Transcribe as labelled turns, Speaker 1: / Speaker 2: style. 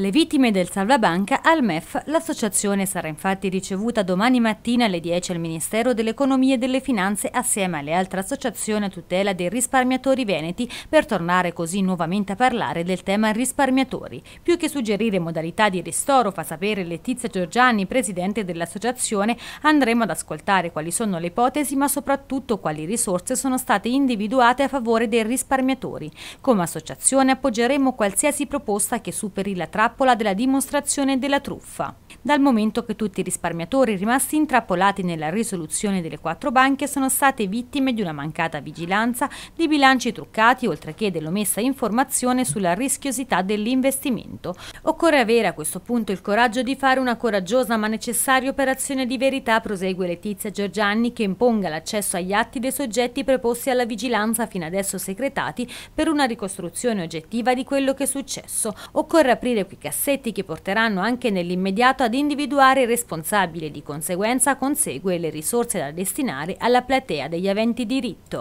Speaker 1: Le vittime del salvabanca al MEF, l'associazione sarà infatti ricevuta domani mattina alle 10 al Ministero dell'Economia e delle Finanze assieme alle altre associazioni a tutela dei risparmiatori veneti per tornare così nuovamente a parlare del tema risparmiatori. Più che suggerire modalità di ristoro, fa sapere Letizia Giorgiani, presidente dell'associazione, andremo ad ascoltare quali sono le ipotesi ma soprattutto quali risorse sono state individuate a favore dei risparmiatori. Come associazione appoggeremo qualsiasi proposta che superi la trappola trappola della dimostrazione della truffa dal momento che tutti i risparmiatori rimasti intrappolati nella risoluzione delle quattro banche sono state vittime di una mancata vigilanza, di bilanci truccati, oltre che dell'omessa informazione sulla rischiosità dell'investimento. Occorre avere a questo punto il coraggio di fare una coraggiosa ma necessaria operazione di verità, prosegue Letizia Giorgianni, che imponga l'accesso agli atti dei soggetti preposti alla vigilanza fino adesso segretati per una ricostruzione oggettiva di quello che è successo. Occorre aprire quei cassetti che porteranno anche nell'immediato ad individuare il responsabile e di conseguenza consegue le risorse da destinare alla platea degli aventi diritto.